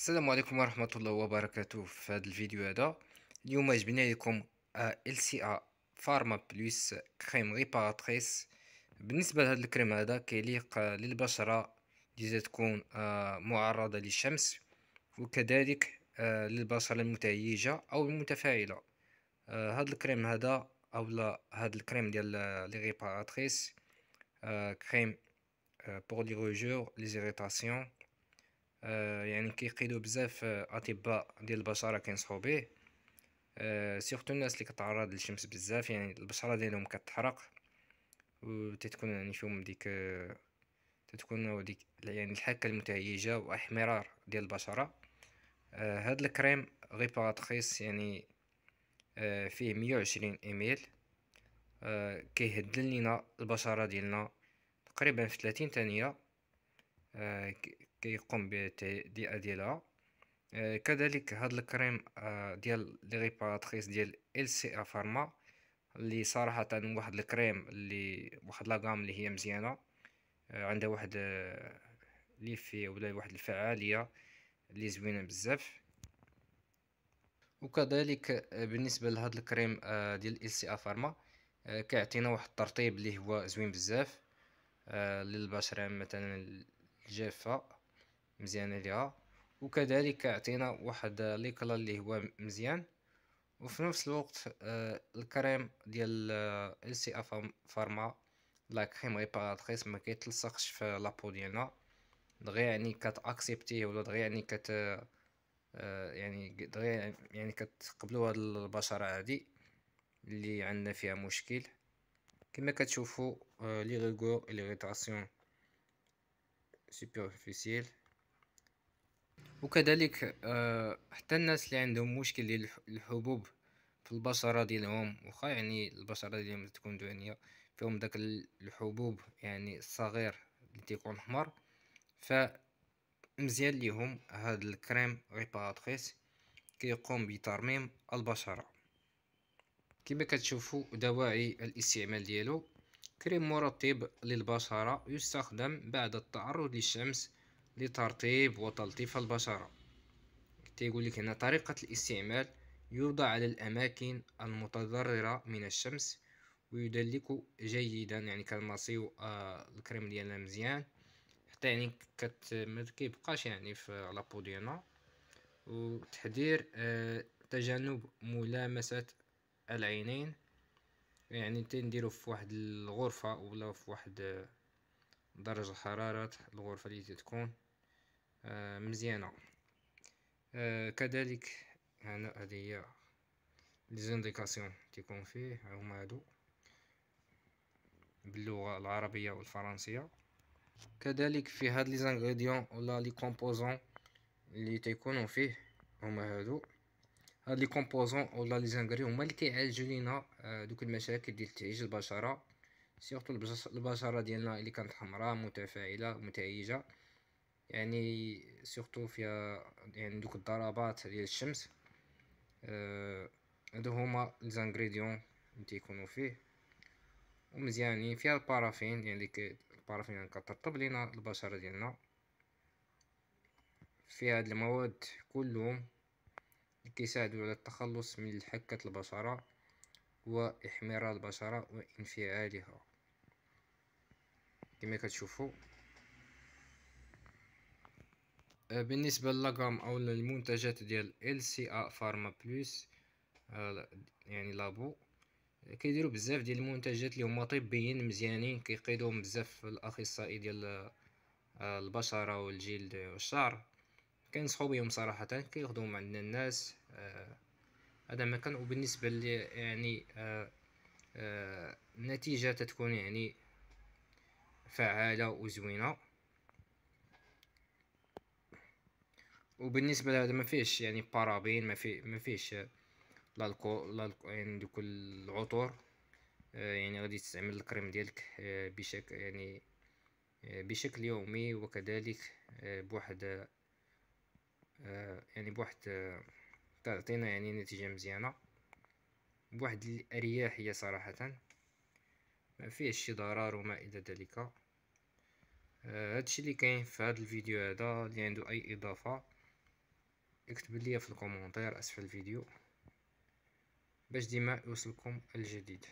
السلام عليكم ورحمة الله وبركاته في هذا الفيديو هذا اليوم جبنا لكم ال سي ا فارما بلوس كريم ريباراتريس بالنسبة لهذا الكريم هذا كيليق للبشرة اللي تكون آه، معرضة للشمس وكذلك آه، للبشرة المتهيجة أو المتفاعلة آه، هذا الكريم هذا أو لا هذا الكريم ديال لي ريباراتريس كريم بور لي روجور لي زيريتاسيون آه، يعني كيقيدو بزاف آه، اطباء ديال البشره كينصحو به آه سيرتو الناس اللي كتعرض للشمس بزاف يعني البشره ديالهم كتحرق وتتكون يعني فيهم ديك تتكون ديك يعني الحكه المتهيجه واحمرار ديال البشره آه، هاد الكريم ريباراتريس يعني فيه مية وعشرين ايميل كيهدل لينا البشره ديالنا تقريبا في 30 ثانيه آه، كيقوم بالتهدئه ديالها آه، كذلك هاد الكريم آه، ديال لي ريباراتريس ديال ال سي افارما إيه فارما اللي صراحه واحد الكريم اللي واحد لاغام اللي هي مزيانه عندها واحد ليفي ولا واحد الفعاليه اللي زوينه بزاف وكذلك بالنسبه لهاد الكريم ديال ال سي افارما إيه فارما كيعطينا واحد الترطيب اللي هو زوين بزاف للبشره مثلا جافة مزيانة ليها وكذلك عطينا واحد ليكلا اللي هو مزيان وفي نفس الوقت آه الكريم ديال ال سي اف فارما لا كريم ريباراتريس ما كيتلصقش في لابو ديالنا دغيا يعني كتاكسبتيه ولا دغيا يعني كت آه، آه، يعني دغيا يعني كتقبلوا هاد البشره هادي اللي عندنا فيها مشكل كما كتشوفوا آه، لي ريغور لي ريتراسيون سوبرفيسيل وكذلك آه، حتى الناس اللي عندهم مشكل ديال الحبوب في البشرة ديالهم واخا يعني البشرة ديالهم تكون دهنية فيهم داك الحبوب يعني الصغير اللي تيكون احمر ف مزيان ليهم هاد الكريم ريباراتريس كيقوم بترميم البشرة كما كتشوفوا دواعي الاستعمال ديالو كريم مرطب للبشرة يستخدم بعد التعرض للشمس لترطيب وتلطيف البشرة تيقول لك هنا طريقة الاستعمال يوضع على الأماكن المتضررة من الشمس ويدلك جيدا يعني كنمصيو آه، الكريم ديالنا مزيان حتى يعني كت ما يعني في لابو ديالنا وتحذير آه، تجنب ملامسة العينين يعني تنديرو في واحد الغرفة ولا في واحد آه، درجة حرارة الغرفة اللي تكون آه، مزيانة آه، كذلك هنا هذه هي ليزانديكاسيون تيكون فيه هما هادو باللغة العربية والفرنسية كذلك في هاد لي زانغريديون ولا لي كومبوزون اللي تيكونوا فيه هما هادو هاد لي كومبوزون ولا لي زانغري هما اللي كيعالجو لينا آه، دوك المشاكل ديال تعيج البشره سيرتو البشره ديالنا اللي كانت حمراء متفاعله متهيجه يعني سيرتو فيها يعني دوك الضربات ديال الشمس آه، هادو هما لي زانغريديون اللي تيكونوا فيه ومزيانين فيها البارافين يعني ديك البارافين يعني كترطب لينا البشره ديالنا فيها هاد المواد كلهم لكي يساعدوا على التخلص من حكة البشرة وإحمار البشرة وانفعالها كما كتشوفوا آه، بالنسبة للقام أو للمنتجات ديال ال سي ا فارما بلوس آه، يعني لابو آه، كيديروا بزاف ديال المنتجات اللي هما طبيين مزيانين كيقيدوهم بزاف الاخصائي ديال البشره والجلد والشعر كان صحوبيهم صراحة كيخدمو عند الناس آه، هذا ما كان وبالنسبة لي يعني النتيجة آه، آه، تتكون يعني فعالة وزوينة وبالنسبة لهذا ما فيش يعني بارابين ما في ما فيهش لالكو لالكو يعني دوك العطور يعني غادي تستعمل الكريم ديالك بشكل يعني بشكل يومي وكذلك بواحد آه، يعني بواحد آه، تعطينا يعني نتيجة مزيانة بواحد الأريحية صراحة ما فيهش شي ضرر وما إلى ذلك آه، هادشي اللي كاين في هاد الفيديو هذا اللي عنده أي إضافة اكتب لي في الكومنتير أسفل الفيديو باش ديما يوصلكم الجديد